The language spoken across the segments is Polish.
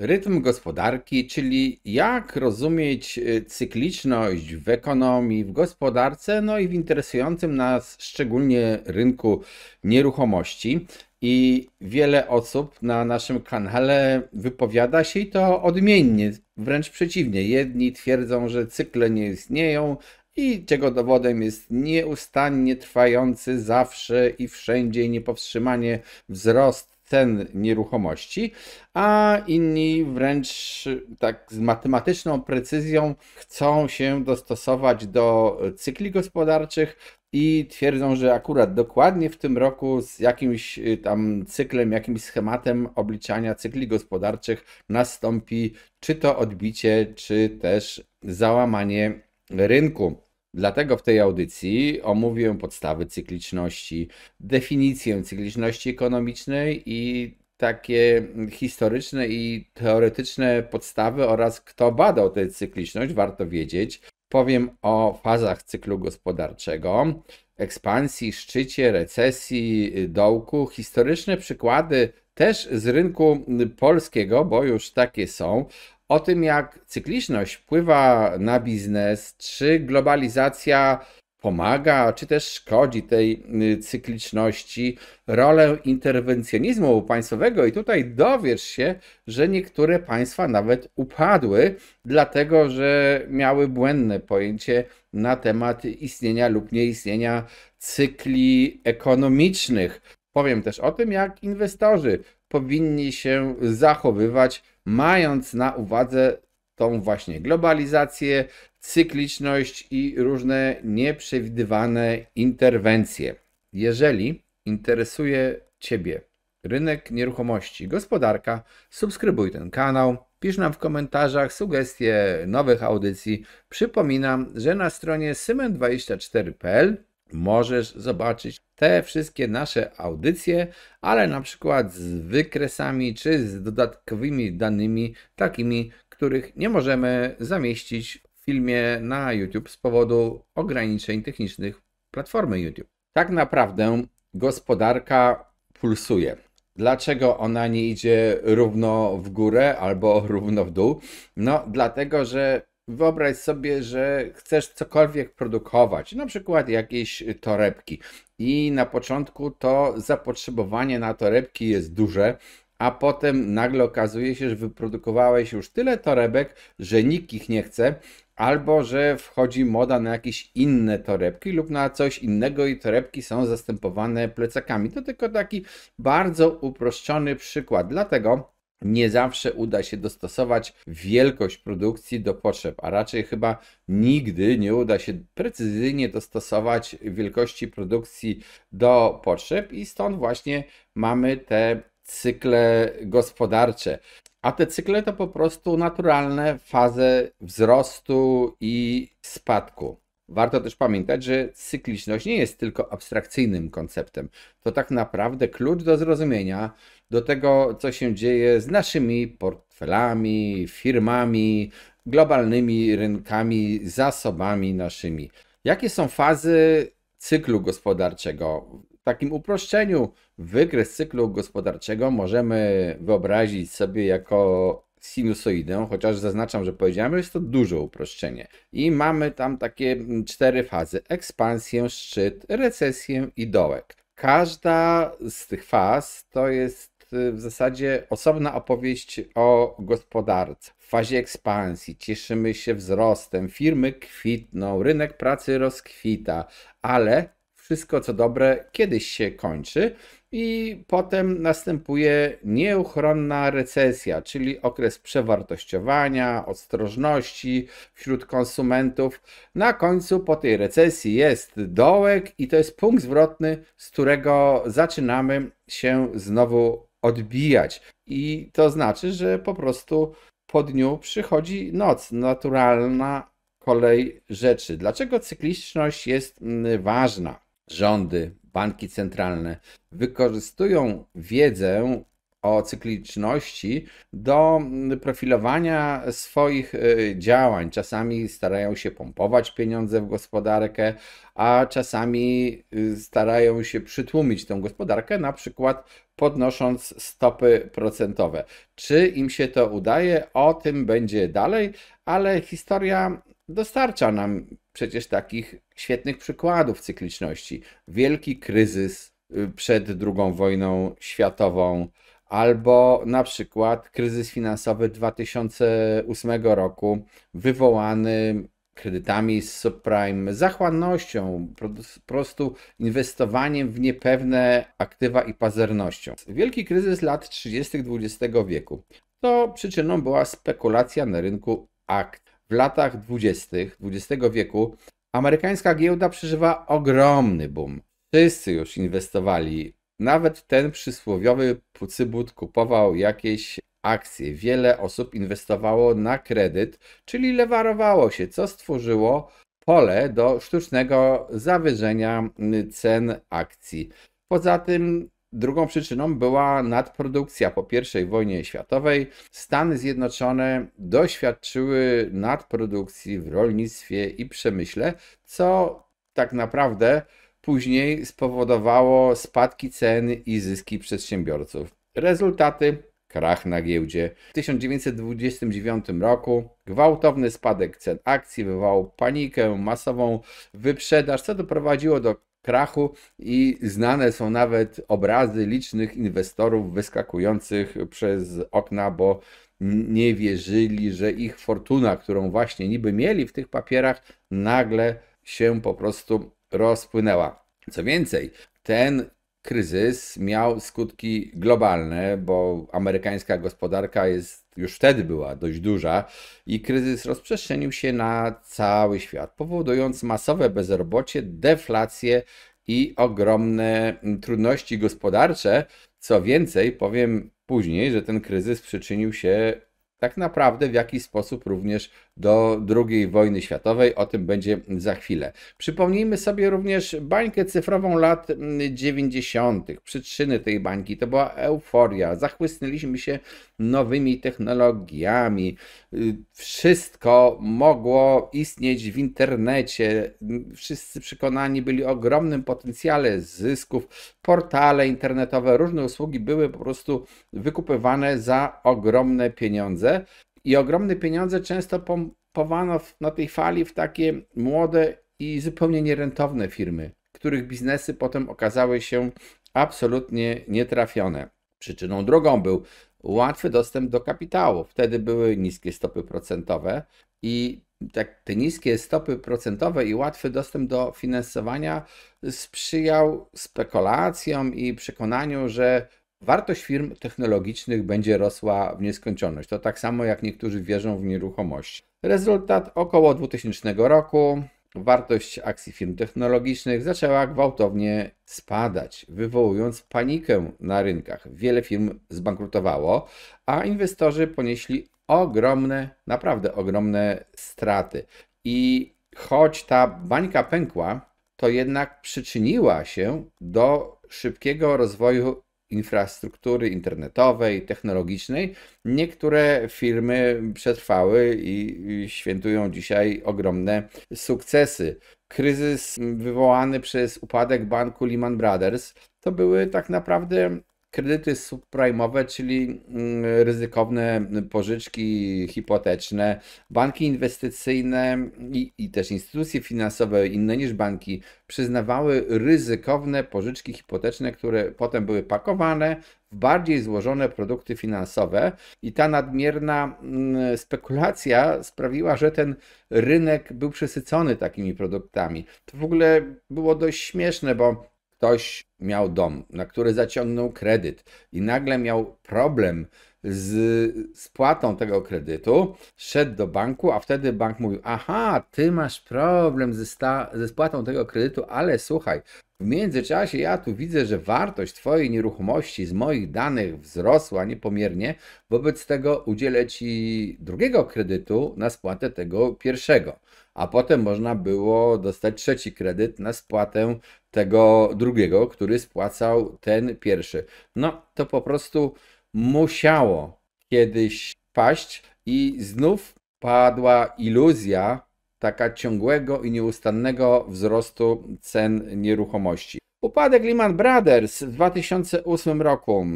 Rytm gospodarki, czyli jak rozumieć y, cykliczność w ekonomii, w gospodarce, no i w interesującym nas szczególnie rynku nieruchomości. I wiele osób na naszym kanale wypowiada się i to odmiennie, wręcz przeciwnie. Jedni twierdzą, że cykle nie istnieją, i czego dowodem jest nieustannie trwający zawsze i wszędzie niepowstrzymanie wzrost cen nieruchomości, a inni wręcz tak z matematyczną precyzją chcą się dostosować do cykli gospodarczych, i twierdzą, że akurat dokładnie w tym roku z jakimś y, tam cyklem, jakimś schematem obliczania cykli gospodarczych nastąpi czy to odbicie, czy też załamanie rynku. Dlatego w tej audycji omówię podstawy cykliczności, definicję cykliczności ekonomicznej i takie historyczne i teoretyczne podstawy oraz kto badał tę cykliczność, warto wiedzieć. Powiem o fazach cyklu gospodarczego, ekspansji, szczycie, recesji, dołku, historyczne przykłady też z rynku polskiego, bo już takie są, o tym, jak cykliczność wpływa na biznes, czy globalizacja pomaga, czy też szkodzi tej y, cykliczności, rolę interwencjonizmu państwowego. I tutaj dowiesz się, że niektóre państwa nawet upadły, dlatego że miały błędne pojęcie na temat istnienia lub nieistnienia cykli ekonomicznych. Powiem też o tym, jak inwestorzy powinni się zachowywać mając na uwadze tą właśnie globalizację, cykliczność i różne nieprzewidywane interwencje. Jeżeli interesuje Ciebie rynek nieruchomości, gospodarka, subskrybuj ten kanał. Pisz nam w komentarzach sugestie nowych audycji. Przypominam, że na stronie symen24.pl możesz zobaczyć te wszystkie nasze audycje, ale na przykład z wykresami czy z dodatkowymi danymi, takimi, których nie możemy zamieścić w filmie na YouTube z powodu ograniczeń technicznych platformy YouTube. Tak naprawdę gospodarka pulsuje. Dlaczego ona nie idzie równo w górę albo równo w dół? No, dlatego, że wyobraź sobie, że chcesz cokolwiek produkować, na przykład jakieś torebki. I na początku to zapotrzebowanie na torebki jest duże, a potem nagle okazuje się, że wyprodukowałeś już tyle torebek, że nikt ich nie chce, albo że wchodzi moda na jakieś inne torebki lub na coś innego i torebki są zastępowane plecakami. To tylko taki bardzo uproszczony przykład. Dlatego nie zawsze uda się dostosować wielkość produkcji do potrzeb, a raczej chyba nigdy nie uda się precyzyjnie dostosować wielkości produkcji do potrzeb, i stąd właśnie mamy te cykle gospodarcze. A te cykle to po prostu naturalne fazy wzrostu i spadku. Warto też pamiętać, że cykliczność nie jest tylko abstrakcyjnym konceptem. To tak naprawdę klucz do zrozumienia do tego, co się dzieje z naszymi portfelami, firmami, globalnymi rynkami, zasobami naszymi. Jakie są fazy cyklu gospodarczego? W takim uproszczeniu wykres cyklu gospodarczego możemy wyobrazić sobie jako sinusoidę, chociaż zaznaczam, że powiedziałem, że jest to duże uproszczenie. I mamy tam takie mm, cztery fazy: ekspansję, szczyt, recesję i dołek. Każda z tych faz to jest y, w zasadzie osobna opowieść o gospodarce. W fazie ekspansji cieszymy się wzrostem, firmy kwitną, rynek pracy rozkwita, ale wszystko co dobre kiedyś się kończy i potem następuje nieuchronna recesja, czyli okres przewartościowania, ostrożności wśród konsumentów. Na końcu po tej recesji jest dołek i to jest punkt zwrotny, z którego zaczynamy się znowu odbijać. I to znaczy, że po prostu po dniu przychodzi noc, naturalna kolej rzeczy. Dlaczego cykliczność jest ważna? rządy, banki centralne wykorzystują wiedzę o cykliczności do mm, profilowania swoich e, działań. Czasami starają się pompować pieniądze w gospodarkę, a czasami y, starają się przytłumić tę gospodarkę, na przykład podnosząc stopy procentowe. Czy im się to udaje, o tym będzie dalej, ale historia dostarcza nam przecież takich świetnych przykładów cykliczności. Wielki kryzys y, przed II wojną światową, albo na przykład kryzys finansowy 2008 roku, wywołany kredytami z subprime, zachłannością, po prostu inwestowaniem w niepewne aktywa i pazernością. Wielki kryzys lat 30. XX wieku. To przyczyną była spekulacja na rynku akt w latach 20. XX wieku amerykańska giełda przeżywa ogromny boom. Wszyscy już inwestowali. Nawet ten przysłowiowy pucybut kupował jakieś akcje. Wiele osób inwestowało na kredyt, czyli lewarowało się, co stworzyło pole do sztucznego zawyżenia cen akcji. Poza tym Drugą przyczyną była nadprodukcja po I wojnie światowej. Stany Zjednoczone doświadczyły nadprodukcji w rolnictwie i przemyśle, co tak naprawdę później spowodowało spadki cen i zyski przedsiębiorców. Rezultaty krach na giełdzie. W 1929 roku gwałtowny spadek cen akcji wywołał panikę, masową wyprzedaż, co doprowadziło do krachu i znane są nawet obrazy licznych inwestorów wyskakujących przez okna, bo nie wierzyli, że ich fortuna, którą właśnie niby mieli w tych papierach, nagle się po prostu rozpłynęła. Co więcej, ten kryzys miał skutki globalne, bo amerykańska gospodarka jest już wtedy była dość duża i kryzys rozprzestrzenił się na cały świat, powodując masowe bezrobocie, deflację i ogromne trudności gospodarcze. Co więcej, powiem później, że ten kryzys przyczynił się tak naprawdę w jakiś sposób również do II wojny światowej. O tym będzie za chwilę. Przypomnijmy sobie również bańkę cyfrową lat 90. Mm, Przyczyny tej bańki to była euforia. Zachłysnęliśmy się nowymi technologiami. Y, wszystko mogło istnieć w internecie. Mm, wszyscy przekonani byli o ogromnym potencjale zysków. Portale internetowe, różne usługi były po prostu wykupywane za ogromne pieniądze. I ogromne pieniądze często pompowano na tej fali w takie młode i zupełnie nierentowne firmy, których biznesy potem okazały się absolutnie nietrafione. Przyczyną drugą był łatwy dostęp do kapitału. Wtedy były niskie stopy procentowe i tak, te niskie stopy procentowe i łatwy dostęp do finansowania sprzyjał spekulacjom i przekonaniu, że wartość firm technologicznych będzie rosła w nieskończoność. To tak samo jak niektórzy wierzą w nieruchomości. Rezultat około 2000 roku wartość akcji firm technologicznych zaczęła gwałtownie spadać, wywołując panikę na rynkach. Wiele firm zbankrutowało, a inwestorzy ponieśli ogromne, naprawdę ogromne straty. I choć ta bańka pękła, to jednak przyczyniła się do szybkiego rozwoju infrastruktury internetowej, technologicznej, niektóre firmy przetrwały i świętują dzisiaj ogromne sukcesy. Kryzys wywołany przez upadek banku Lehman Brothers to były tak naprawdę kredyty subprime'owe, czyli mm, ryzykowne pożyczki hipoteczne, banki inwestycyjne i, i, też instytucje finansowe inne niż banki przyznawały ryzykowne pożyczki hipoteczne, które potem były pakowane w bardziej złożone produkty finansowe i ta nadmierna mm, spekulacja sprawiła, że ten rynek był przesycony takimi produktami. To w ogóle było dość śmieszne, bo ktoś miał dom, na który zaciągnął kredyt i nagle miał problem z spłatą tego kredytu, szedł do banku, a wtedy bank mówił: Aha, ty masz problem ze, ze spłatą tego kredytu, ale słuchaj, w międzyczasie ja tu widzę, że wartość Twojej nieruchomości z moich danych wzrosła niepomiernie, wobec tego udzielę Ci drugiego kredytu na spłatę tego pierwszego a potem można było dostać trzeci kredyt na spłatę tego drugiego, który spłacał ten pierwszy. No to po prostu musiało kiedyś paść i znów padła iluzja taka ciągłego i nieustannego wzrostu cen nieruchomości. Upadek Lehman Brothers w 2008 roku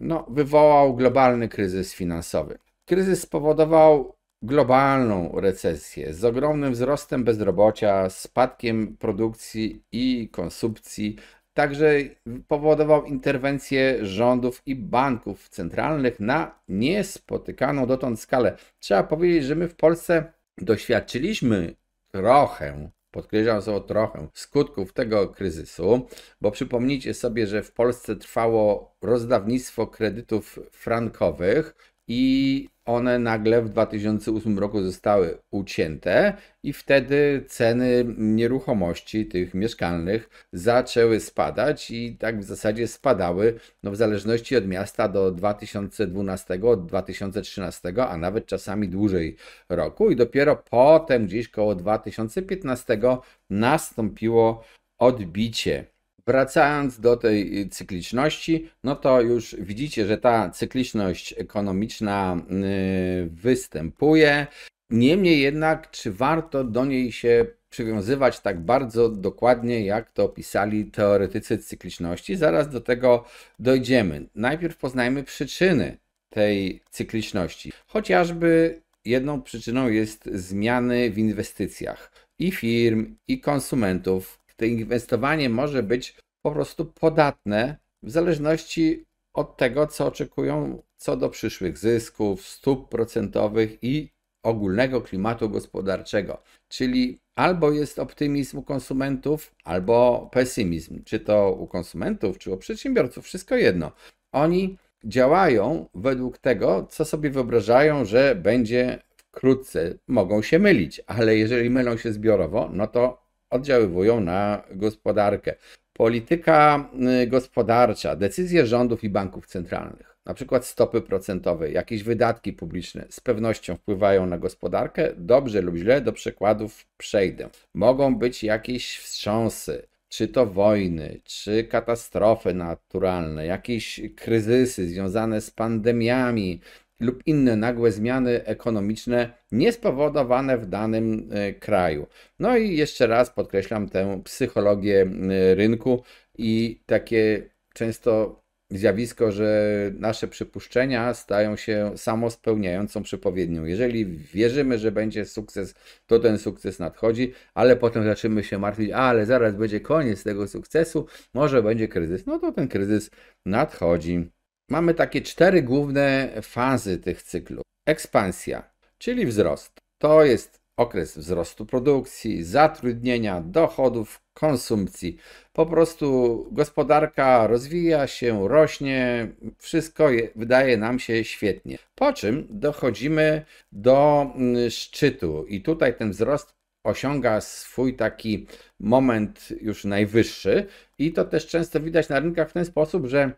no, wywołał globalny kryzys finansowy. Kryzys spowodował globalną recesję z ogromnym wzrostem bezrobocia, spadkiem produkcji i konsumpcji, także powodował interwencję rządów i banków centralnych na niespotykaną dotąd skalę. Trzeba powiedzieć, że my w Polsce doświadczyliśmy trochę podkreślam słowo trochę, skutków tego kryzysu, bo przypomnijcie sobie, że w Polsce trwało rozdawnictwo kredytów frankowych i one nagle w 2008 roku zostały ucięte i wtedy ceny nieruchomości tych mieszkalnych zaczęły spadać i tak w zasadzie spadały no w zależności od miasta do 2012, od 2013, a nawet czasami dłużej roku i dopiero potem gdzieś koło 2015 nastąpiło odbicie. Wracając do tej y, cykliczności, no to już widzicie, że ta cykliczność ekonomiczna y, występuje. Niemniej jednak, czy warto do niej się przywiązywać tak bardzo dokładnie, jak to pisali teoretycy cykliczności? Zaraz do tego dojdziemy. Najpierw poznajmy przyczyny tej cykliczności. Chociażby jedną przyczyną jest zmiany w inwestycjach i firm, i konsumentów, to inwestowanie może być po prostu podatne w zależności od tego, co oczekują co do przyszłych zysków, stóp procentowych i ogólnego klimatu gospodarczego. Czyli albo jest optymizm u konsumentów, albo pesymizm. Czy to u konsumentów, czy u przedsiębiorców, wszystko jedno. Oni działają według tego, co sobie wyobrażają, że będzie wkrótce. Mogą się mylić, ale jeżeli mylą się zbiorowo, no to oddziaływują na gospodarkę. Polityka y, gospodarcza, decyzje rządów i banków centralnych, na przykład stopy procentowe, jakieś wydatki publiczne z pewnością wpływają na gospodarkę, dobrze lub źle do przykładów przejdę. Mogą być jakieś wstrząsy, czy to wojny, czy katastrofy naturalne, jakieś kryzysy związane z pandemiami, lub inne nagłe zmiany ekonomiczne niespowodowane w danym e, kraju. No i jeszcze raz podkreślam tę psychologię e, rynku i takie często zjawisko, że nasze przypuszczenia stają się samospełniającą przepowiednią. Jeżeli wierzymy, że będzie sukces, to ten sukces nadchodzi, ale potem zaczynamy się martwić, ale zaraz będzie koniec tego sukcesu, może będzie kryzys. No to ten kryzys nadchodzi. Mamy takie cztery główne fazy tych cyklów. Ekspansja, czyli wzrost. To jest okres wzrostu produkcji, zatrudnienia, dochodów, konsumpcji. Po prostu gospodarka rozwija się, rośnie, wszystko je, wydaje nam się świetnie. Po czym dochodzimy do mm, szczytu i tutaj ten wzrost osiąga swój taki moment już najwyższy i to też często widać na rynkach w ten sposób, że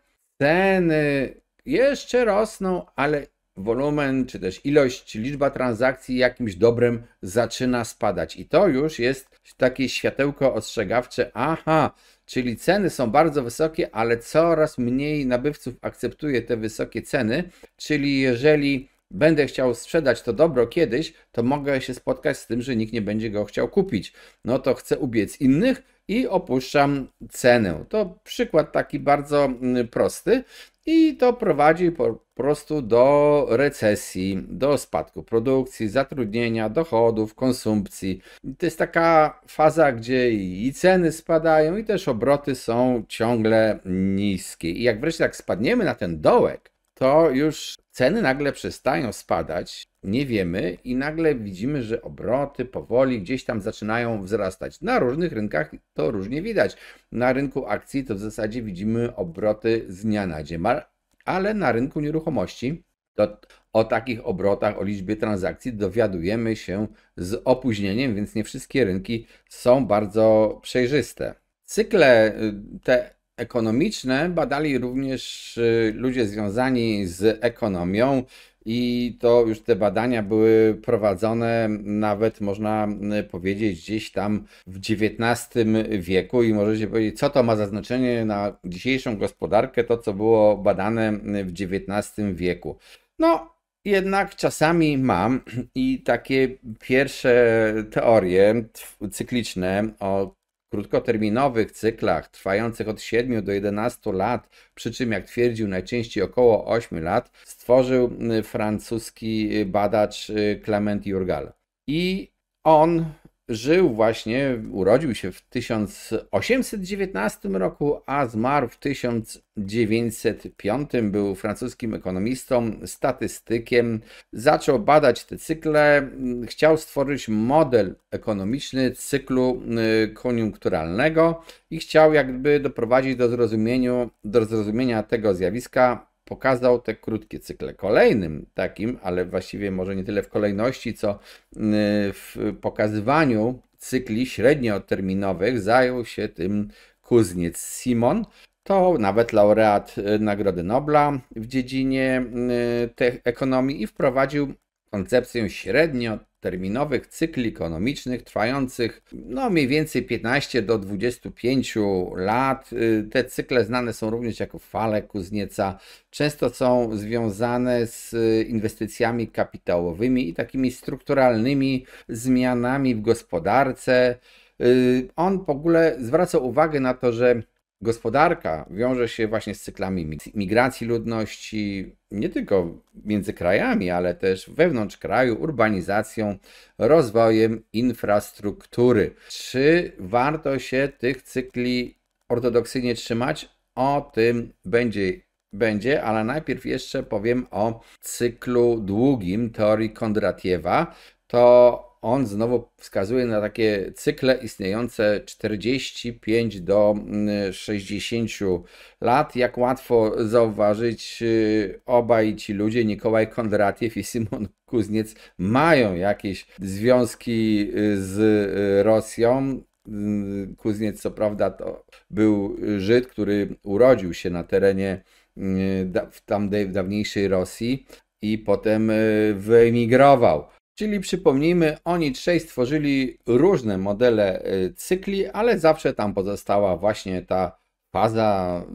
ceny jeszcze rosną, ale wolumen, czy też ilość, liczba transakcji jakimś dobrem zaczyna spadać. I to już jest takie światełko ostrzegawcze. Aha, czyli ceny są bardzo wysokie, ale coraz mniej nabywców akceptuje te wysokie ceny. Czyli jeżeli będę chciał sprzedać to dobro kiedyś, to mogę się spotkać z tym, że nikt nie będzie go chciał kupić. No to chcę ubiec innych i opuszczam cenę. To przykład taki bardzo mm, prosty i to prowadzi po prostu do recesji, do spadku produkcji, zatrudnienia, dochodów, konsumpcji. To jest taka faza, gdzie i ceny spadają, i też obroty są ciągle niskie. I jak wreszcie jak spadniemy na ten dołek, to już ceny nagle przestają spadać, nie wiemy i nagle widzimy, że obroty powoli gdzieś tam zaczynają wzrastać. Na różnych rynkach to różnie widać. Na rynku akcji to w zasadzie widzimy obroty z dnia na dzień, ale na rynku nieruchomości to o takich obrotach, o liczbie transakcji dowiadujemy się z opóźnieniem, więc nie wszystkie rynki są bardzo przejrzyste. Cykle y, te ekonomiczne badali również y, ludzie związani z ekonomią. I to już te badania były prowadzone nawet można y, powiedzieć gdzieś tam w XIX wieku i możecie powiedzieć, co to ma za znaczenie na dzisiejszą gospodarkę, to co było badane y, w XIX wieku. No, jednak czasami mam i takie pierwsze teorie cykliczne, o krótkoterminowych cyklach trwających od 7 do 11 lat, przy czym jak twierdził najczęściej około 8 lat, stworzył y, francuski y, badacz y, Clement Jurgal. I on żył właśnie, urodził się w 1819 roku, a zmarł w 1905. Był francuskim ekonomistą, statystykiem. Zaczął badać te cykle, chciał stworzyć model ekonomiczny cyklu y, koniunkturalnego i chciał jakby doprowadzić do, do zrozumienia tego zjawiska pokazał te krótkie cykle. Kolejnym takim, ale właściwie może nie tyle w kolejności, co y, w pokazywaniu cykli średnioterminowych zajął się tym Kuzniec Simon. To nawet laureat y, Nagrody Nobla w dziedzinie y, ekonomii i wprowadził koncepcję średnioterminową terminowych cykli ekonomicznych trwających no mniej więcej 15 do 25 lat. Y, te cykle znane są również jako fale Kuznieca. Często są związane z y, inwestycjami kapitałowymi i takimi strukturalnymi zmianami w gospodarce. Y, on w ogóle zwraca uwagę na to, że gospodarka wiąże się właśnie z cyklami migracji ludności, nie tylko między krajami, ale też wewnątrz kraju, urbanizacją, rozwojem infrastruktury. Czy warto się tych cykli ortodoksyjnie trzymać? O tym będzie będzie, ale najpierw jeszcze powiem o cyklu długim teorii Kondratiewa. To on znowu wskazuje na takie cykle istniejące 45 do 60 mm, lat. Jak łatwo zauważyć, y, obaj ci ludzie, Nikołaj Kondratiew i Simon Kuzniec, mają jakieś związki y, z y, Rosją. Mm, Kuzniec, co prawda, to był Żyd, który urodził się na terenie w tam dawniejszej Rosji i potem wyemigrował Czyli przypomnijmy, oni trzej stworzyli różne modele y, cykli, ale zawsze tam pozostała właśnie ta faza y,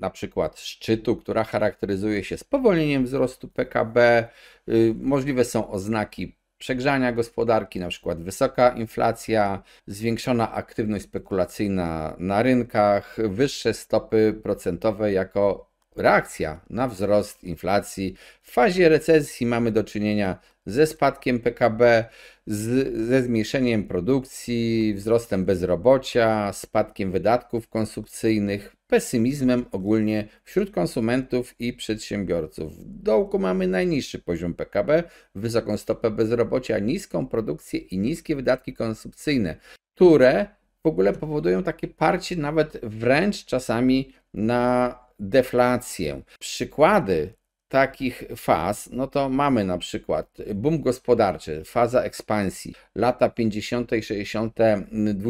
na przykład szczytu, która charakteryzuje się spowolnieniem wzrostu PKB. Y, możliwe są oznaki przegrzania gospodarki, na przykład wysoka inflacja, zwiększona aktywność spekulacyjna na rynkach, wyższe stopy procentowe jako reakcja na wzrost inflacji. W fazie recesji mamy do czynienia ze spadkiem PKB, z, ze zmniejszeniem produkcji, wzrostem bezrobocia, spadkiem wydatków konsumpcyjnych, pesymizmem ogólnie wśród konsumentów i przedsiębiorców. W dołku mamy najniższy poziom PKB, wysoką stopę bezrobocia, niską produkcję i niskie wydatki konsumpcyjne, które w ogóle powodują takie parcie nawet wręcz czasami na deflację. Przykłady takich faz, no to mamy na przykład boom gospodarczy, faza ekspansji, lata 50. i 60.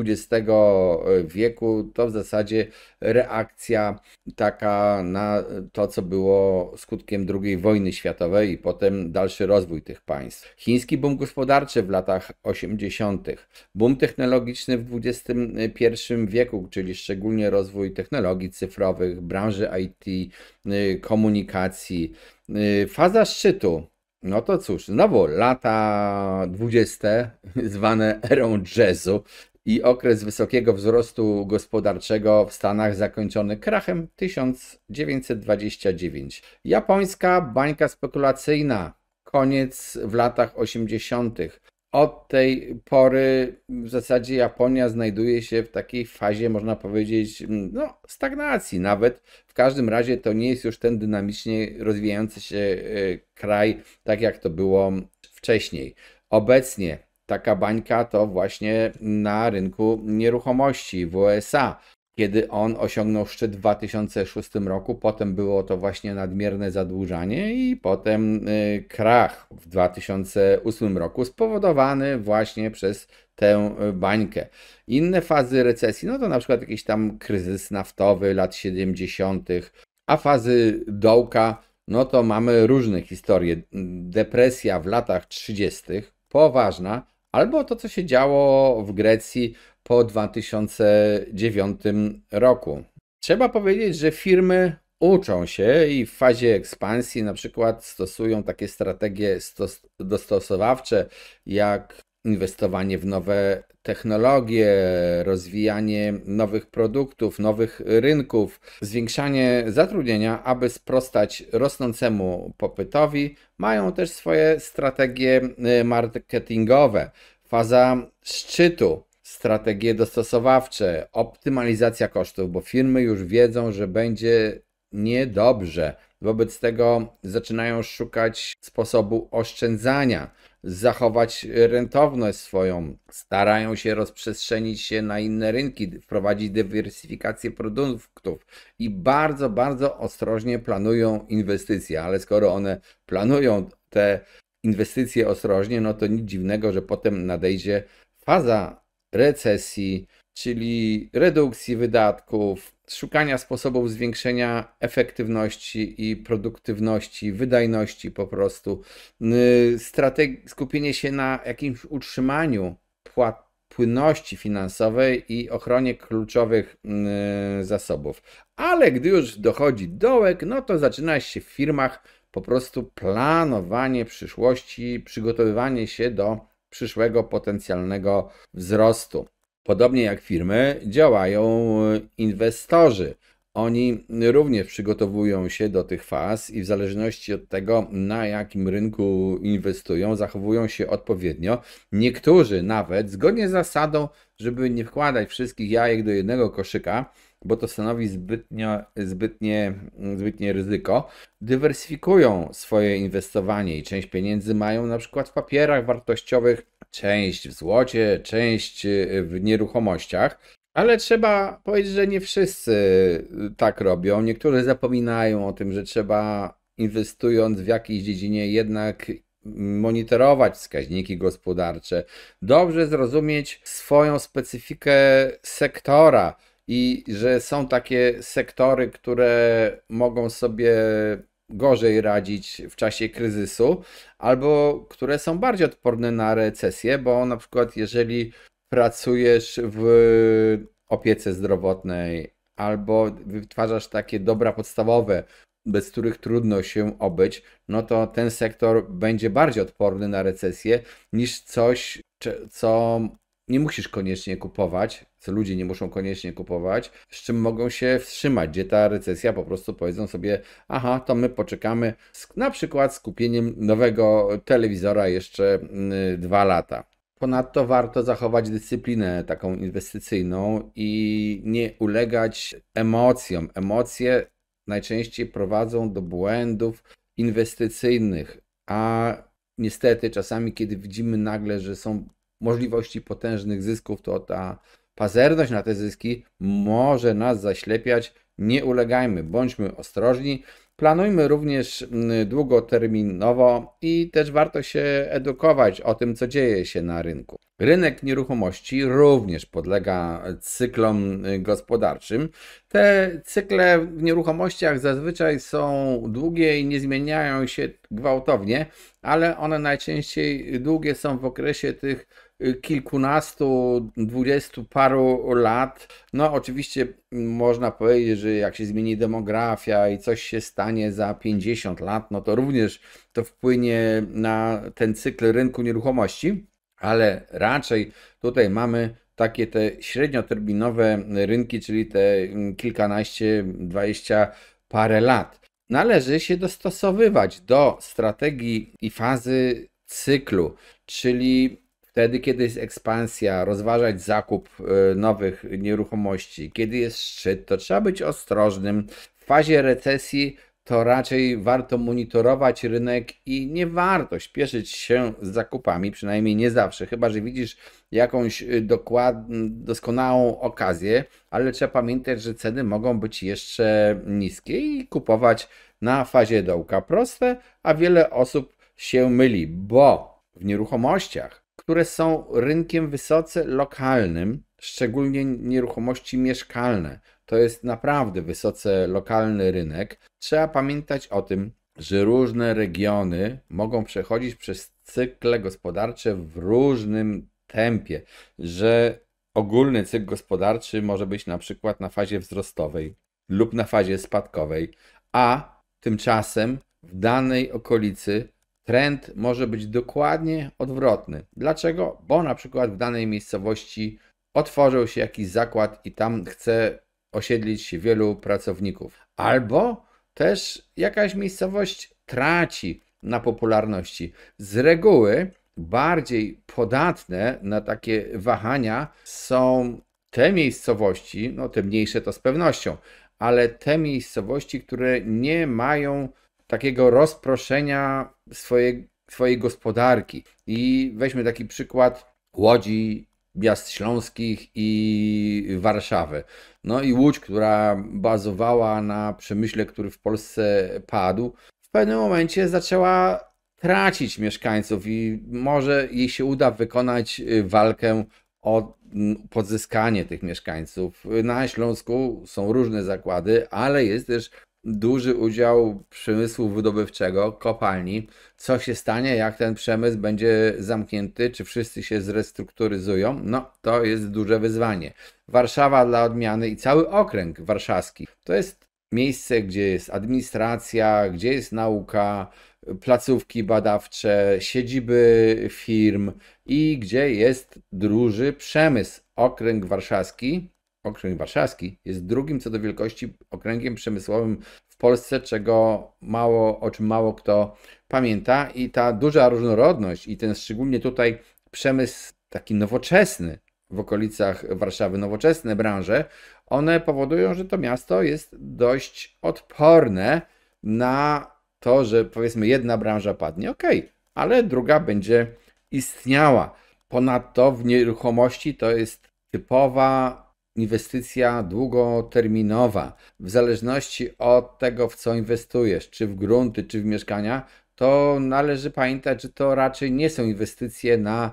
XX wieku, to w zasadzie reakcja taka na to, co było skutkiem II wojny światowej i potem dalszy rozwój tych państw. Chiński boom gospodarczy w latach 80., boom technologiczny w XXI wieku, czyli szczególnie rozwój technologii cyfrowych, branży IT, Y, komunikacji. Y, faza szczytu. No to cóż, znowu lata 20. zwane erą jazzu i okres wysokiego wzrostu gospodarczego w Stanach zakończony krachem 1929. Japońska bańka spekulacyjna, koniec w latach 80 od tej pory w zasadzie Japonia znajduje się w takiej fazie, można powiedzieć, mm, no, stagnacji nawet. W każdym razie to nie jest już ten dynamicznie rozwijający się e, kraj, tak jak to było wcześniej. Obecnie taka bańka to właśnie na rynku nieruchomości w USA kiedy on osiągnął szczyt w 2006 roku. Potem było to właśnie nadmierne zadłużanie i potem y, krach w 2008 roku spowodowany właśnie przez tę y, bańkę. Inne fazy recesji, no to na przykład jakiś tam kryzys naftowy lat 70., a fazy dołka, no to mamy różne historie. Depresja w latach 30., poważna, albo to, co się działo w Grecji po 2009 roku. Trzeba powiedzieć, że firmy uczą się i w fazie ekspansji na przykład stosują takie strategie dostosowawcze jak inwestowanie w nowe technologie, rozwijanie nowych produktów, nowych rynków, zwiększanie zatrudnienia, aby sprostać rosnącemu popytowi, mają też swoje strategie y, marketingowe. Faza szczytu strategie dostosowawcze, optymalizacja kosztów, bo firmy już wiedzą, że będzie niedobrze. Wobec tego zaczynają szukać sposobu oszczędzania zachować rentowność swoją, starają się rozprzestrzenić się na inne rynki, wprowadzić dywersyfikację produktów i bardzo, bardzo ostrożnie planują inwestycje, ale skoro one planują te inwestycje ostrożnie, no to nic dziwnego, że potem nadejdzie faza recesji, czyli redukcji wydatków, szukania sposobów zwiększenia efektywności i produktywności, wydajności po prostu, Strateg skupienie się na jakimś utrzymaniu płat płynności finansowej i ochronie kluczowych zasobów. Ale gdy już dochodzi dołek, no to zaczyna się w firmach po prostu planowanie przyszłości, przygotowywanie się do przyszłego potencjalnego wzrostu. Podobnie jak firmy, działają e, inwestorzy. Oni również przygotowują się do tych faz i w zależności od tego, na jakim rynku inwestują, zachowują się odpowiednio. Niektórzy nawet, zgodnie z zasadą, żeby nie wkładać wszystkich jajek do jednego koszyka, bo to stanowi zbytnio, zbytnie, zbytnie ryzyko, dywersyfikują swoje inwestowanie i część pieniędzy mają na przykład w papierach wartościowych, część w złocie, część y, w nieruchomościach. Ale trzeba powiedzieć, że nie wszyscy y, tak robią. Niektórzy zapominają o tym, że trzeba inwestując w jakiejś dziedzinie jednak monitorować wskaźniki gospodarcze, dobrze zrozumieć swoją specyfikę sektora, i że są takie sektory, które mogą sobie gorzej radzić w czasie kryzysu, albo które są bardziej odporne na recesję, bo na przykład jeżeli pracujesz w opiece zdrowotnej albo wytwarzasz takie dobra podstawowe, bez których trudno się obyć, no to ten sektor będzie bardziej odporny na recesję niż coś, co nie musisz koniecznie kupować, co ludzie nie muszą koniecznie kupować, z czym mogą się wstrzymać, gdzie ta recesja po prostu powiedzą sobie, aha, to my poczekamy z, na przykład z kupieniem nowego telewizora jeszcze mm, dwa lata. Ponadto warto zachować dyscyplinę taką inwestycyjną i nie ulegać emocjom. Emocje najczęściej prowadzą do błędów inwestycyjnych, a niestety czasami, kiedy widzimy nagle, że są możliwości potężnych zysków, to ta pazerność na te zyski może nas zaślepiać. Nie ulegajmy, bądźmy ostrożni. Planujmy również mm, długoterminowo i też warto się edukować o tym, co dzieje się na rynku. Rynek nieruchomości również podlega cyklom y, gospodarczym. Te cykle w nieruchomościach zazwyczaj są długie i nie zmieniają się gwałtownie, ale one najczęściej długie są w okresie tych kilkunastu, dwudziestu paru lat. No, oczywiście można powiedzieć, że jak się zmieni demografia i coś się stanie za 50 lat, no to również to wpłynie na ten cykl rynku nieruchomości, ale raczej tutaj mamy takie te średnioterminowe rynki, czyli te mm, kilkanaście, dwadzieścia parę lat. Należy się dostosowywać do strategii i fazy cyklu, czyli wtedy, kiedy jest ekspansja, rozważać zakup e, nowych nieruchomości. Kiedy jest szczyt, to trzeba być ostrożnym. W fazie recesji to raczej warto monitorować rynek i nie warto śpieszyć się z zakupami, przynajmniej nie zawsze, chyba że widzisz jakąś e, dokład, doskonałą okazję, ale trzeba pamiętać, że ceny mogą być jeszcze niskie i kupować na fazie dołka. Proste, a wiele osób się myli, bo w nieruchomościach które są rynkiem wysoce lokalnym, szczególnie nieruchomości mieszkalne. To jest naprawdę wysoce lokalny rynek. Trzeba pamiętać o tym, że różne regiony mogą przechodzić przez cykle gospodarcze w różnym tempie, że ogólny cykl gospodarczy może być na przykład na fazie wzrostowej lub na fazie spadkowej, a tymczasem w danej okolicy trend może być dokładnie odwrotny. Dlaczego? Bo na przykład w danej miejscowości otworzył się jakiś zakład i tam chce osiedlić się wielu pracowników. Albo też jakaś miejscowość traci na popularności. Z reguły bardziej podatne na takie wahania są te miejscowości, no te mniejsze to z pewnością, ale te miejscowości, które nie mają takiego rozproszenia swojej, swojej gospodarki. I weźmy taki przykład Łodzi, Miast Śląskich i Warszawy. No i Łódź, która bazowała na przemyśle, który w Polsce padł, w pewnym momencie zaczęła tracić mieszkańców i może jej się uda wykonać y, walkę o podzyskanie tych mieszkańców. Na Śląsku są różne zakłady, ale jest też duży udział przemysłu wydobywczego, kopalni. Co się stanie, jak ten przemysł będzie zamknięty, czy wszyscy się zrestrukturyzują? No, to jest duże wyzwanie. Warszawa dla odmiany i cały okręg warszawski to jest miejsce, gdzie jest administracja, gdzie jest nauka, placówki badawcze, siedziby firm i gdzie jest duży przemysł. Okręg warszawski Okręg Warszawski jest drugim co do wielkości okręgiem przemysłowym w Polsce, czego mało, o czym mało kto pamięta. I ta duża różnorodność i ten szczególnie tutaj przemysł taki nowoczesny w okolicach Warszawy, nowoczesne branże, one powodują, że to miasto jest dość odporne na to, że powiedzmy jedna branża padnie, ok, ale druga będzie istniała. Ponadto w nieruchomości to jest typowa inwestycja długoterminowa, w zależności od tego, w co inwestujesz, czy w grunty, czy w mieszkania, to należy pamiętać, że to raczej nie są inwestycje na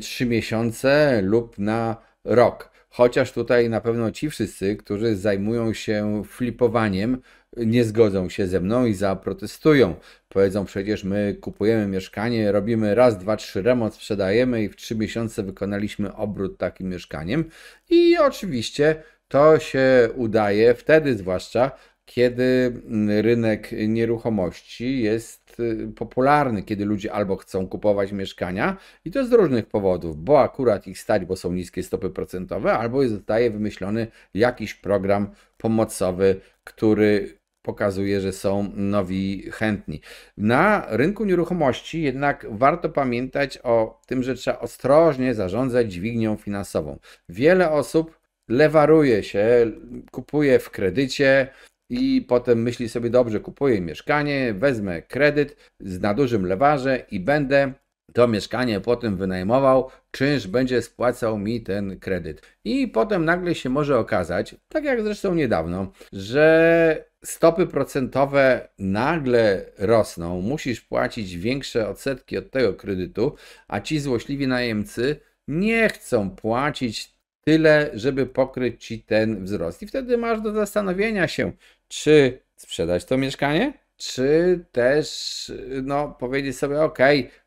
3 y, miesiące lub na rok. Chociaż tutaj na pewno ci wszyscy, którzy zajmują się flipowaniem, nie zgodzą się ze mną i zaprotestują. Powiedzą przecież my kupujemy mieszkanie, robimy raz, dwa, trzy remont, sprzedajemy i w trzy miesiące wykonaliśmy obrót takim mieszkaniem. I oczywiście to się udaje wtedy zwłaszcza, kiedy mm, rynek nieruchomości jest y, popularny, kiedy ludzie albo chcą kupować mieszkania i to z różnych powodów, bo akurat ich stać, bo są niskie stopy procentowe, albo zostaje wymyślony jakiś program pomocowy, który pokazuje, że są nowi chętni. Na rynku nieruchomości jednak warto pamiętać o tym, że trzeba ostrożnie zarządzać dźwignią finansową. Wiele osób lewaruje się, kupuje w kredycie, i potem myśli sobie, dobrze, kupuję mieszkanie, wezmę kredyt na dużym lewarze i będę to mieszkanie potem wynajmował, czynsz będzie spłacał mi ten kredyt. I potem nagle się może okazać, tak jak zresztą niedawno, że stopy procentowe nagle rosną, musisz płacić większe odsetki od tego kredytu, a ci złośliwi najemcy nie chcą płacić tyle, żeby pokryć ci ten wzrost. I wtedy masz do zastanowienia się, czy sprzedać to mieszkanie, czy też no, powiedzieć sobie, ok,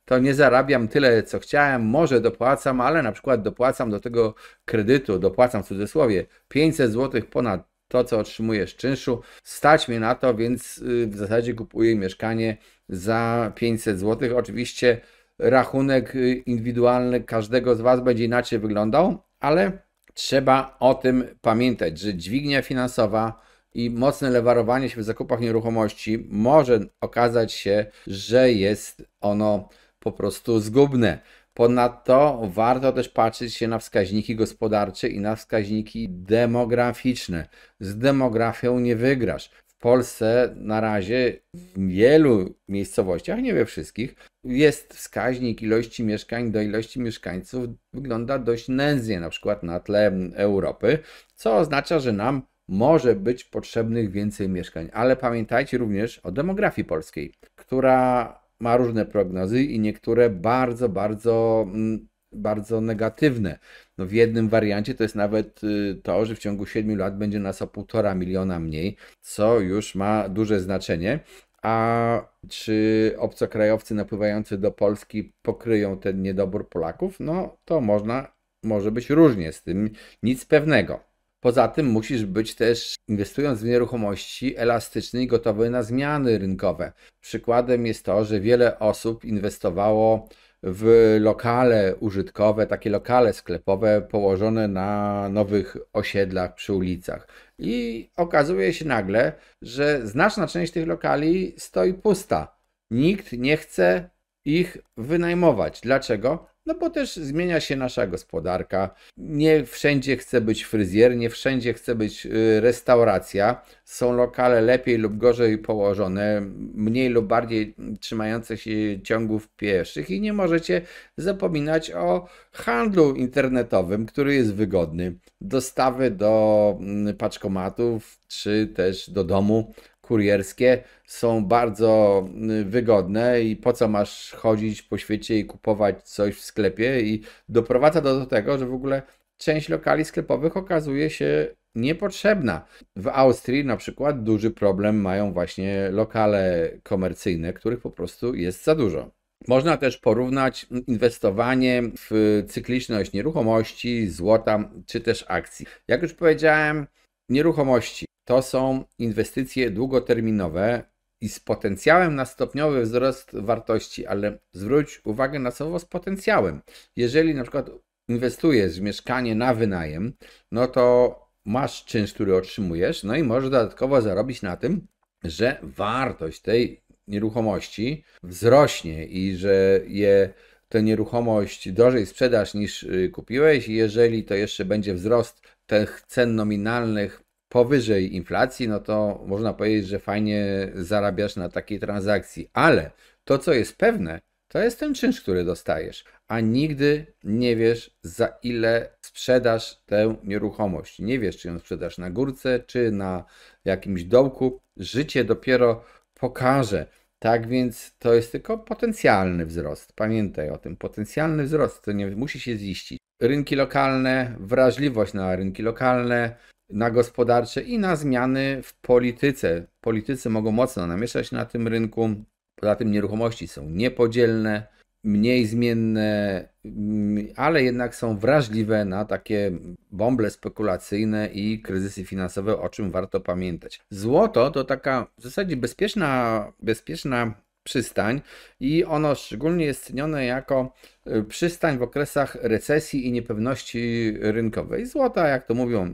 to nie zarabiam tyle, co chciałem, może dopłacam, ale na przykład dopłacam do tego kredytu, dopłacam w cudzysłowie 500 zł ponad to, co otrzymujesz czynszu. Stać mnie na to, więc y, w zasadzie kupuję mieszkanie za 500 zł. Oczywiście rachunek y, indywidualny każdego z Was będzie inaczej wyglądał, ale trzeba o tym pamiętać, że dźwignia finansowa i mocne lewarowanie się w zakupach nieruchomości może okazać się, że jest ono po prostu zgubne. Ponadto warto też patrzeć się na wskaźniki gospodarcze i na wskaźniki demograficzne. Z demografią nie wygrasz. W Polsce na razie w wielu miejscowościach, nie we wszystkich, jest wskaźnik ilości mieszkań do ilości mieszkańców wygląda dość nędznie, na przykład na tle Europy, co oznacza, że nam może być potrzebnych więcej mieszkań. Ale pamiętajcie również o demografii polskiej, która ma różne prognozy i niektóre bardzo, bardzo, mm, bardzo negatywne. No w jednym wariancie to jest nawet y, to, że w ciągu 7 lat będzie nas o 1,5 miliona mniej, co już ma duże znaczenie. A czy obcokrajowcy napływający do Polski pokryją ten niedobór Polaków? No to można, może być różnie z tym, nic pewnego. Poza tym musisz być też, inwestując w nieruchomości, elastyczny i gotowy na zmiany rynkowe. Przykładem jest to, że wiele osób inwestowało w lokale użytkowe, takie lokale sklepowe położone na nowych osiedlach przy ulicach. I okazuje się nagle, że znaczna część tych lokali stoi pusta. Nikt nie chce ich wynajmować. Dlaczego? No bo też zmienia się nasza gospodarka. Nie wszędzie chce być fryzjer, nie wszędzie chce być y, restauracja. Są lokale lepiej lub gorzej położone, mniej lub bardziej trzymające się ciągów pieszych i nie możecie zapominać o handlu internetowym, który jest wygodny. Dostawy do mm, paczkomatów czy też do domu kurierskie są bardzo y, wygodne i po co masz chodzić po świecie i kupować coś w sklepie i doprowadza do tego, że w ogóle część lokali sklepowych okazuje się niepotrzebna. W Austrii na przykład duży problem mają właśnie lokale komercyjne, których po prostu jest za dużo. Można też porównać inwestowanie w cykliczność nieruchomości, złota czy też akcji. Jak już powiedziałem, nieruchomości to są inwestycje długoterminowe i z potencjałem na stopniowy wzrost wartości, ale zwróć uwagę na słowo z potencjałem. Jeżeli na przykład inwestujesz w mieszkanie na wynajem, no to masz czynsz, który otrzymujesz, no i możesz dodatkowo zarobić na tym, że wartość tej nieruchomości wzrośnie i że je tę nieruchomość drożej sprzedaż niż y, kupiłeś. Jeżeli to jeszcze będzie wzrost tych cen nominalnych powyżej inflacji, no to można powiedzieć, że fajnie zarabiasz na takiej transakcji. Ale to, co jest pewne, to jest ten czynsz, który dostajesz, a nigdy nie wiesz, za ile sprzedasz tę nieruchomość. Nie wiesz, czy ją sprzedasz na górce, czy na jakimś dołku. Życie dopiero pokaże. Tak więc to jest tylko potencjalny wzrost. Pamiętaj o tym. Potencjalny wzrost to nie musi się ziścić. Rynki lokalne, wrażliwość na rynki lokalne, na gospodarcze i na zmiany w polityce. Politycy mogą mocno namieszać na tym rynku. Poza tym nieruchomości są niepodzielne, mniej zmienne, mm, ale jednak są wrażliwe na takie bąble spekulacyjne i kryzysy finansowe, o czym warto pamiętać. Złoto to taka w zasadzie bezpieczna, bezpieczna przystań i ono szczególnie jest cenione jako y, przystań w okresach recesji i niepewności rynkowej. Złota, jak to mówią, y,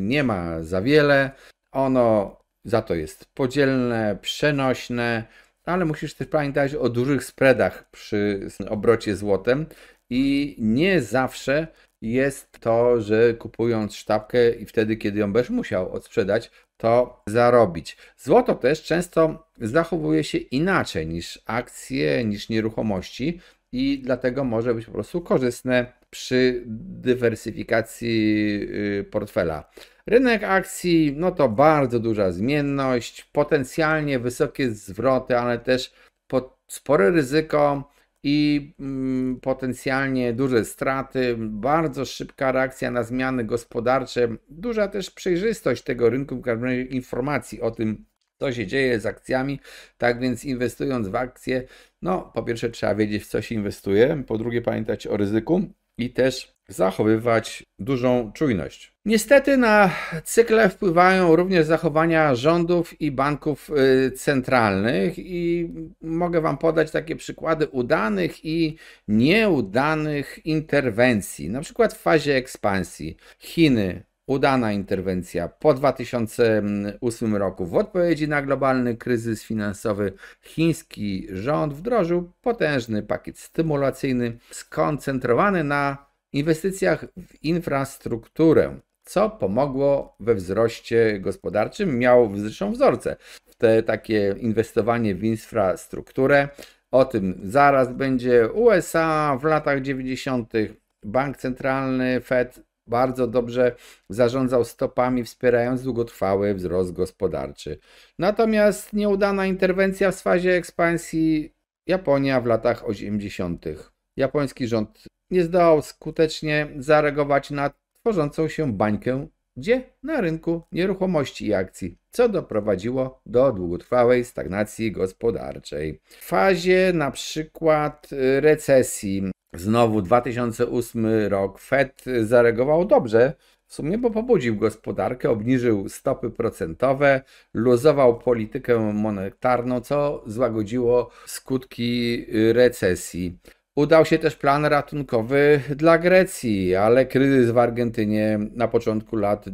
nie ma za wiele, ono za to jest podzielne, przenośne, ale musisz też pamiętać o dużych spreadach przy obrocie złotem i nie zawsze jest to, że kupując sztabkę i wtedy, kiedy ją będziesz musiał odsprzedać, to zarobić. Złoto też często zachowuje się inaczej niż akcje, niż nieruchomości i dlatego może być po prostu korzystne przy dywersyfikacji y, portfela. Rynek akcji, no to bardzo duża zmienność, potencjalnie wysokie zwroty, ale też spore ryzyko i mm, potencjalnie duże straty, bardzo szybka reakcja na zmiany gospodarcze, duża też przejrzystość tego rynku, informacji o tym, co się dzieje z akcjami. Tak więc inwestując w akcje, no po pierwsze trzeba wiedzieć, w co się inwestuje, po drugie pamiętać o ryzyku i też zachowywać dużą czujność. Niestety na cykle wpływają również zachowania rządów i banków y, centralnych i mogę Wam podać takie przykłady udanych i nieudanych interwencji. Na przykład w fazie ekspansji Chiny udana interwencja po 2008 roku w odpowiedzi na globalny kryzys finansowy chiński rząd wdrożył potężny pakiet stymulacyjny skoncentrowany na inwestycjach w infrastrukturę, co pomogło we wzroście gospodarczym. Miał zresztą wzorce te takie inwestowanie w infrastrukturę. O tym zaraz będzie. USA w latach 90. Bank Centralny Fed bardzo dobrze zarządzał stopami, wspierając długotrwały wzrost gospodarczy. Natomiast nieudana interwencja w fazie ekspansji Japonia w latach 80. Japoński rząd nie zdołał skutecznie zareagować na tworzącą się bańkę, gdzie na rynku nieruchomości i akcji, co doprowadziło do długotrwałej stagnacji gospodarczej. W fazie na przykład y, recesji, znowu 2008 rok, Fed zareagował dobrze, w sumie, bo pobudził gospodarkę, obniżył stopy procentowe, luzował politykę monetarną, co złagodziło skutki y, recesji. Udał się też plan ratunkowy dla Grecji, ale kryzys w Argentynie na początku lat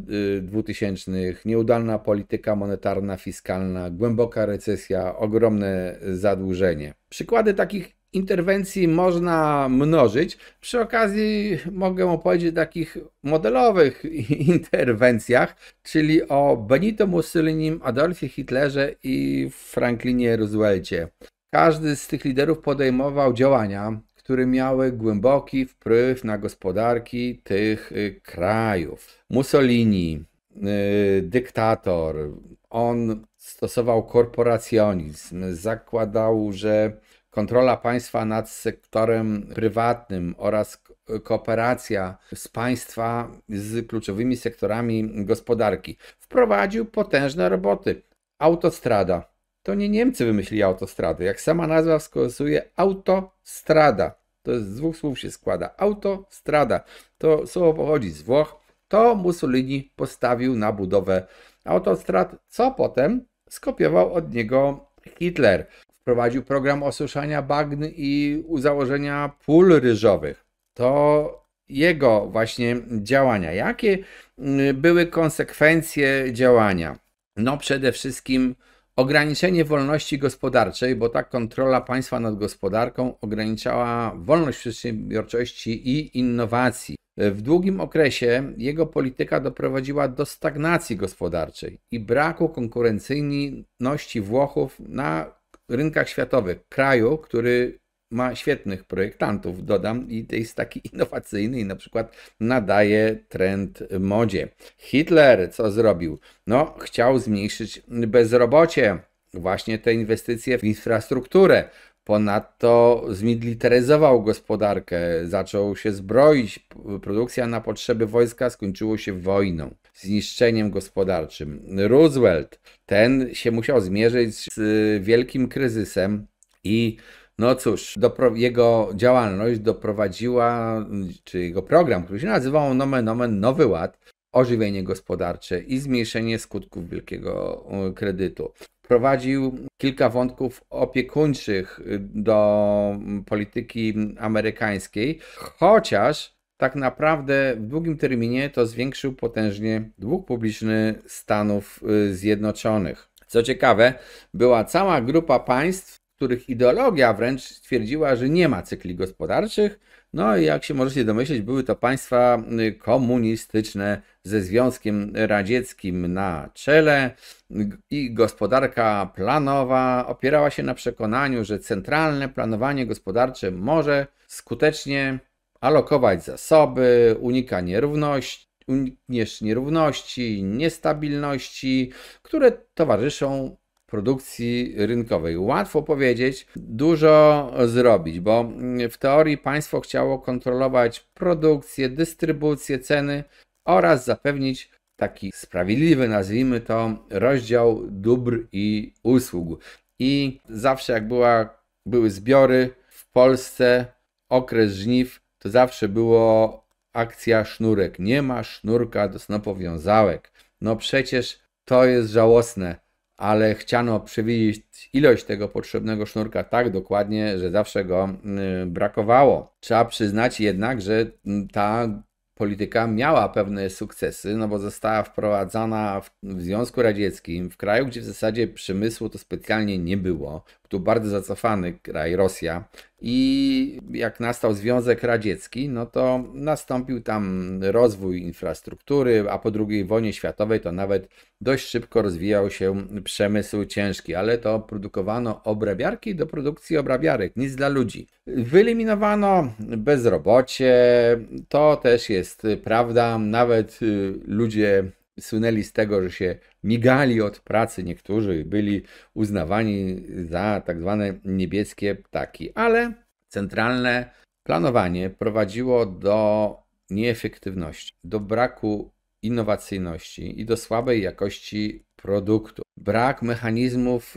2000, y, nieudalna polityka monetarna, fiskalna, głęboka recesja, ogromne zadłużenie. Przykłady takich interwencji można mnożyć. Przy okazji mogę opowiedzieć o takich modelowych interwencjach, czyli o Benito Mussolinim, Adolfie Hitlerze i Franklinie Roosevelcie. Każdy z tych liderów podejmował działania, które miały głęboki wpływ na gospodarki tych y, krajów. Mussolini, y, dyktator, on stosował korporacjonizm, zakładał, że kontrola państwa nad sektorem prywatnym oraz kooperacja z państwa z kluczowymi sektorami gospodarki. Wprowadził potężne roboty. Autostrada, to nie Niemcy wymyślili autostrady. Jak sama nazwa wskazuje, autostrada. To jest z dwóch słów się składa. Autostrada. To słowo pochodzi z Włoch. To Mussolini postawił na budowę autostrad, co potem skopiował od niego Hitler. Wprowadził program osuszania bagn i uzałożenia pól ryżowych. To jego właśnie działania. Jakie mm, były konsekwencje działania? No przede wszystkim Ograniczenie wolności gospodarczej, bo tak kontrola państwa nad gospodarką ograniczała wolność przedsiębiorczości i innowacji. W długim okresie jego polityka doprowadziła do stagnacji gospodarczej i braku konkurencyjności Włochów na rynkach światowych, kraju, który ma świetnych projektantów, dodam, i jest taki innowacyjny i na przykład nadaje trend modzie. Hitler co zrobił? No, chciał zmniejszyć bezrobocie. Właśnie te inwestycje w infrastrukturę, Ponadto zmilitaryzował gospodarkę, zaczął się zbroić. Produkcja na potrzeby wojska skończyło się wojną, zniszczeniem gospodarczym. Roosevelt, ten się musiał zmierzyć z wielkim kryzysem i no cóż, dopro- jego działalność doprowadziła, czy jego program, który się nazywał Nomen Nomen Nowy Ład, ożywienie gospodarcze i zmniejszenie skutków wielkiego kredytu. Prowadził kilka wątków opiekuńczych y, do mm, polityki amerykańskiej, chociaż tak naprawdę w długim terminie to zwiększył potężnie dług publiczny Stanów y, Zjednoczonych. Co ciekawe, była cała grupa państw, których ideologia wręcz stwierdziła, że nie ma cykli gospodarczych. No i jak się możecie domyśleć, były to państwa y, komunistyczne ze Związkiem Radzieckim na czele i gospodarka planowa opierała się na przekonaniu, że centralne planowanie gospodarcze może skutecznie alokować zasoby, unika nierówności, unikniesz nierówności, niestabilności, które towarzyszą produkcji rynkowej. Łatwo powiedzieć, dużo zrobić, bo mm, w teorii państwo chciało kontrolować produkcję, dystrybucję, ceny oraz zapewnić taki sprawiedliwy, nazwijmy to, rozdział dóbr i usług. I zawsze jak była, były zbiory w Polsce, okres żniw, to zawsze było akcja sznurek. Nie ma sznurka do snopowiązałek. No przecież to jest żałosne ale chciano przewidzieć ilość tego potrzebnego sznurka tak dokładnie, że zawsze go y, brakowało. Trzeba przyznać jednak, że mm, ta polityka miała pewne sukcesy, no bo została wprowadzana w, w Związku Radzieckim, w kraju, gdzie w zasadzie przemysłu to specjalnie nie było tu bardzo zacofany kraj, Rosja. I jak nastał Związek Radziecki, no to nastąpił tam rozwój infrastruktury, a po II wojnie światowej to nawet dość szybko rozwijał się przemysł ciężki, ale to produkowano obrabiarki do produkcji obrabiarek, nic dla ludzi. Wyeliminowano bezrobocie, to też jest prawda, nawet y, ludzie Sunęli z tego, że się migali od pracy niektórzy, byli uznawani za tak zwane niebieskie ptaki, ale centralne planowanie prowadziło do nieefektywności, do braku innowacyjności i do słabej jakości produktu. Brak mechanizmów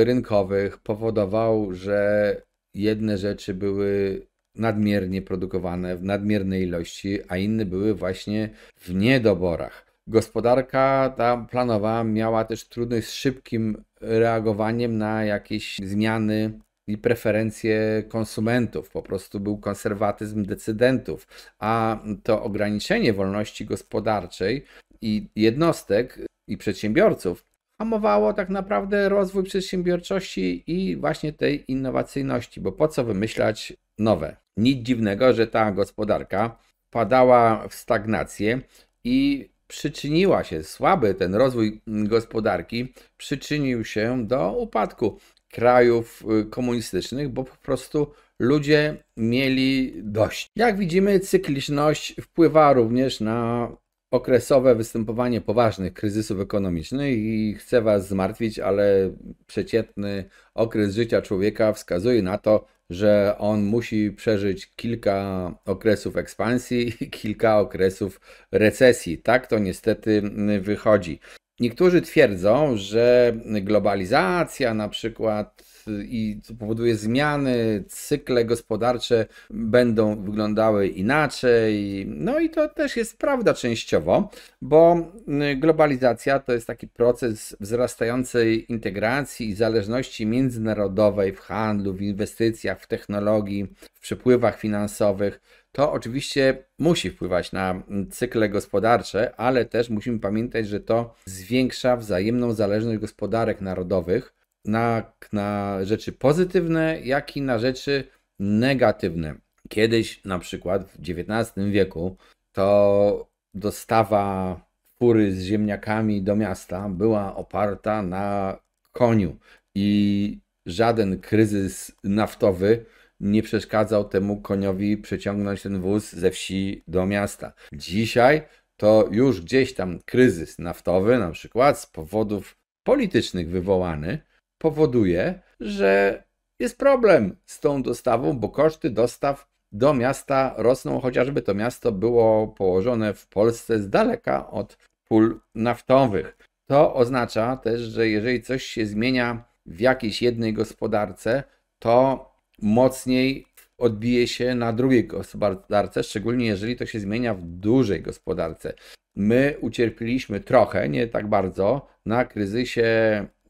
y, rynkowych powodował, że jedne rzeczy były nadmiernie produkowane w nadmiernej ilości, a inne były właśnie w niedoborach gospodarka ta planowa miała też trudność z szybkim reagowaniem na jakieś zmiany i preferencje konsumentów. Po prostu był konserwatyzm decydentów, a to ograniczenie wolności gospodarczej i jednostek i przedsiębiorców hamowało tak naprawdę rozwój przedsiębiorczości i właśnie tej innowacyjności, bo po co wymyślać nowe? Nic dziwnego, że ta gospodarka padała w stagnację i przyczyniła się, słaby ten rozwój gospodarki przyczynił się do upadku krajów y, komunistycznych, bo po prostu ludzie mieli dość. Jak widzimy, cykliczność wpływa również na okresowe występowanie poważnych kryzysów ekonomicznych i chcę Was zmartwić, ale przeciętny okres życia człowieka wskazuje na to, że on musi przeżyć kilka okresów ekspansji i kilka okresów recesji. Tak to niestety mm, wychodzi. Niektórzy twierdzą, że globalizacja na przykład i co powoduje zmiany, cykle gospodarcze będą wyglądały inaczej. No i to też jest prawda częściowo, bo y, globalizacja to jest taki proces wzrastającej integracji i zależności międzynarodowej w handlu, w inwestycjach, w technologii, w przepływach finansowych to oczywiście musi wpływać na mm, cykle gospodarcze, ale też musimy pamiętać, że to zwiększa wzajemną zależność gospodarek narodowych na, na rzeczy pozytywne, jak i na rzeczy negatywne. Kiedyś, na przykład w XIX wieku, to dostawa fury z ziemniakami do miasta była oparta na koniu i żaden kryzys naftowy nie przeszkadzał temu koniowi przeciągnąć ten wóz ze wsi do miasta. Dzisiaj to już gdzieś tam kryzys naftowy, na przykład z powodów politycznych wywołany, powoduje, że jest problem z tą dostawą, bo koszty dostaw do miasta rosną, chociażby to miasto było położone w Polsce z daleka od pól naftowych. To oznacza też, że jeżeli coś się zmienia w jakiejś jednej gospodarce, to mocniej odbije się na drugiej gospodarce, szczególnie jeżeli to się zmienia w dużej gospodarce. My ucierpieliśmy trochę, nie tak bardzo, na kryzysie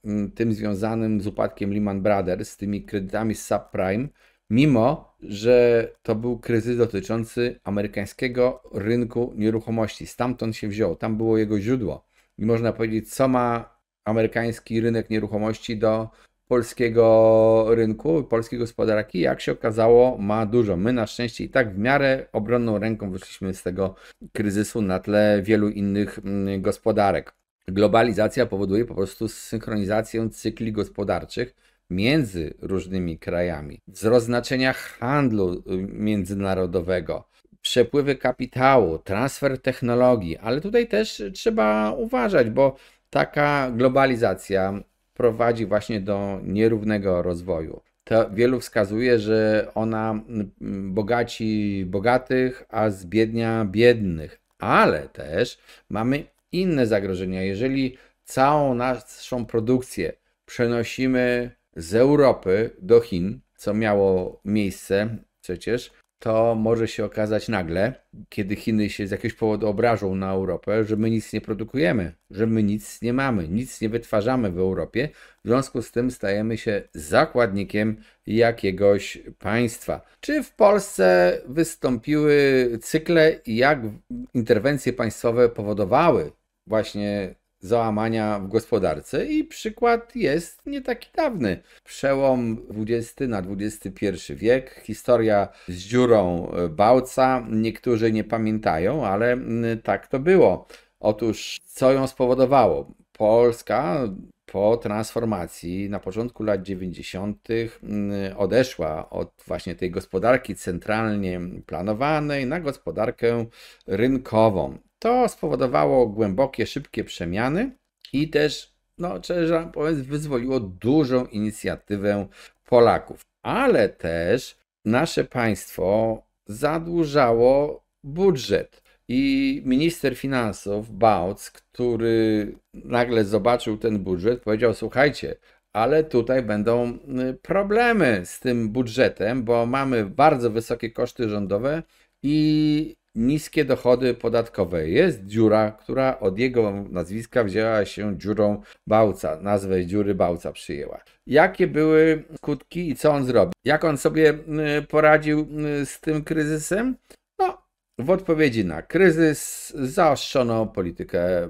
Mm, tym związanym z upadkiem Lehman Brothers, z tymi kredytami z subprime, mimo że to był kryzys dotyczący amerykańskiego rynku nieruchomości. Stamtąd się wziął, tam było jego źródło. I można powiedzieć, co ma amerykański rynek nieruchomości do polskiego rynku, polskiej gospodarki, jak się okazało, ma dużo. My na szczęście i tak w miarę obronną ręką wyszliśmy z tego kryzysu na tle wielu innych mm, gospodarek globalizacja powoduje po prostu synchronizację cykli gospodarczych między różnymi krajami, wzrost znaczenia handlu y, międzynarodowego, przepływy kapitału, transfer technologii, ale tutaj też trzeba uważać, bo taka globalizacja prowadzi właśnie do nierównego rozwoju. To wielu wskazuje, że ona mm, bogaci bogatych, a zbiednia biednych, ale też mamy inne zagrożenia. Jeżeli całą naszą produkcję przenosimy z Europy do Chin, co miało miejsce przecież, to może się okazać nagle, kiedy Chiny się z jakiegoś powodu obrażą na Europę, że my nic nie produkujemy, że my nic nie mamy, nic nie wytwarzamy w Europie. W związku z tym stajemy się zakładnikiem jakiegoś państwa. Czy w Polsce wystąpiły cykle i jak interwencje państwowe powodowały właśnie załamania w gospodarce i przykład jest nie taki dawny. Przełom XX na XXI wiek, historia z dziurą e, Bałca, niektórzy nie pamiętają, ale tak to było. Otóż co ją spowodowało? Polska po transformacji na początku lat 90. odeszła od właśnie tej gospodarki centralnie planowanej na gospodarkę rynkową. To spowodowało głębokie, szybkie przemiany i też, no szczerze mówiąc, wyzwoliło dużą inicjatywę Polaków. Ale też nasze państwo zadłużało budżet. I minister finansów Bautz, który nagle zobaczył ten budżet, powiedział: Słuchajcie, ale tutaj będą y, problemy z tym budżetem, bo mamy bardzo wysokie koszty rządowe i niskie dochody podatkowe. Jest dziura, która od jego nazwiska wzięła się dziurą Bałca, nazwę dziury Bałca przyjęła. Jakie były skutki i co on zrobił? Jak on sobie y, poradził y, z tym kryzysem? No W odpowiedzi na kryzys zaostrzono politykę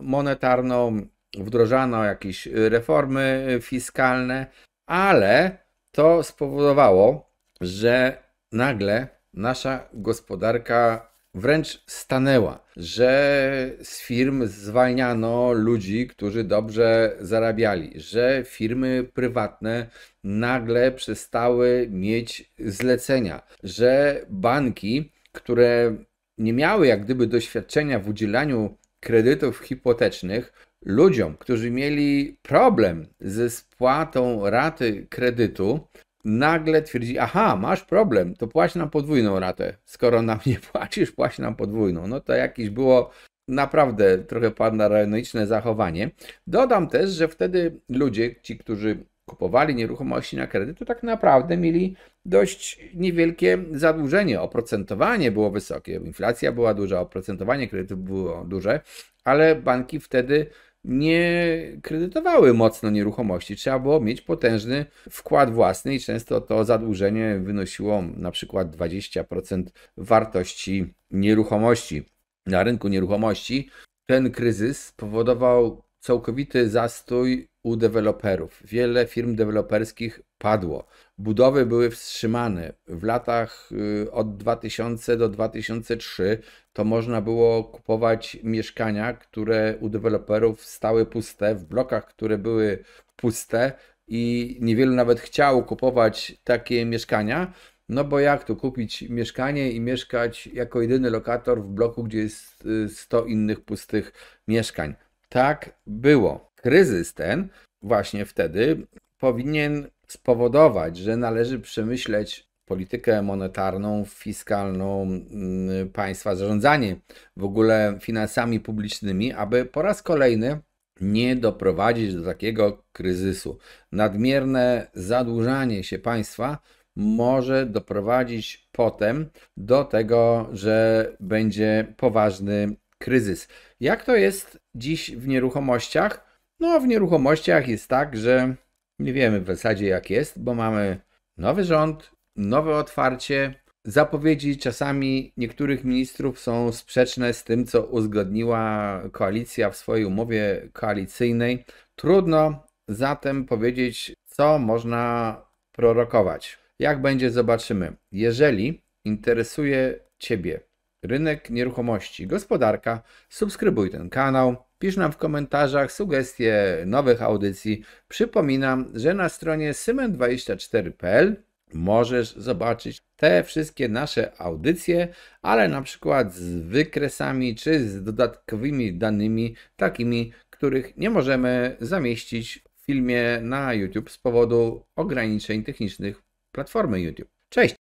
monetarną, wdrożano jakieś reformy fiskalne, ale to spowodowało, że nagle nasza gospodarka wręcz stanęła, że z firm zwalniano ludzi, którzy dobrze zarabiali, że firmy prywatne nagle przestały mieć zlecenia, że banki, które nie miały jak gdyby doświadczenia w udzielaniu kredytów hipotecznych, ludziom, którzy mieli problem ze spłatą raty kredytu, nagle twierdzi, aha, masz problem, to płać nam podwójną ratę. Skoro nam nie płacisz, płać nam podwójną. No to jakieś było naprawdę trochę paranoiczne zachowanie. Dodam też, że wtedy ludzie, ci, którzy kupowali nieruchomości na kredyt, to tak naprawdę mieli dość niewielkie zadłużenie. Oprocentowanie było wysokie, inflacja była duża, oprocentowanie kredytu było duże, ale banki wtedy nie kredytowały mocno nieruchomości. Trzeba było mieć potężny wkład własny i często to zadłużenie wynosiło na przykład 20% wartości nieruchomości. Na rynku nieruchomości ten kryzys spowodował całkowity zastój u deweloperów. Wiele firm deweloperskich padło budowy były wstrzymane. W latach y, od 2000 do 2003 to można było kupować mieszkania, które u deweloperów stały puste, w blokach, które były puste i niewielu nawet chciało kupować takie mieszkania. No bo jak tu kupić mieszkanie i mieszkać jako jedyny lokator w bloku, gdzie jest 100 y, innych pustych mieszkań? Tak było. Kryzys ten właśnie wtedy powinien spowodować, że należy przemyśleć politykę monetarną, fiskalną mm, państwa, zarządzanie w ogóle finansami publicznymi, aby po raz kolejny nie doprowadzić do takiego kryzysu. Nadmierne zadłużanie się państwa może doprowadzić potem do tego, że będzie poważny kryzys. Jak to jest dziś w nieruchomościach? No, w nieruchomościach jest tak, że nie wiemy w zasadzie jak jest, bo mamy nowy rząd, nowe otwarcie. Zapowiedzi czasami niektórych ministrów są sprzeczne z tym, co uzgodniła koalicja w swojej umowie koalicyjnej. Trudno zatem powiedzieć, co można prorokować. Jak będzie, zobaczymy. Jeżeli interesuje Ciebie rynek nieruchomości, gospodarka, subskrybuj ten kanał Pisz nam w komentarzach sugestie nowych audycji. Przypominam, że na stronie symen24.pl możesz zobaczyć te wszystkie nasze audycje, ale na przykład z wykresami czy z dodatkowymi danymi, takimi, których nie możemy zamieścić w filmie na YouTube z powodu ograniczeń technicznych platformy YouTube. Cześć!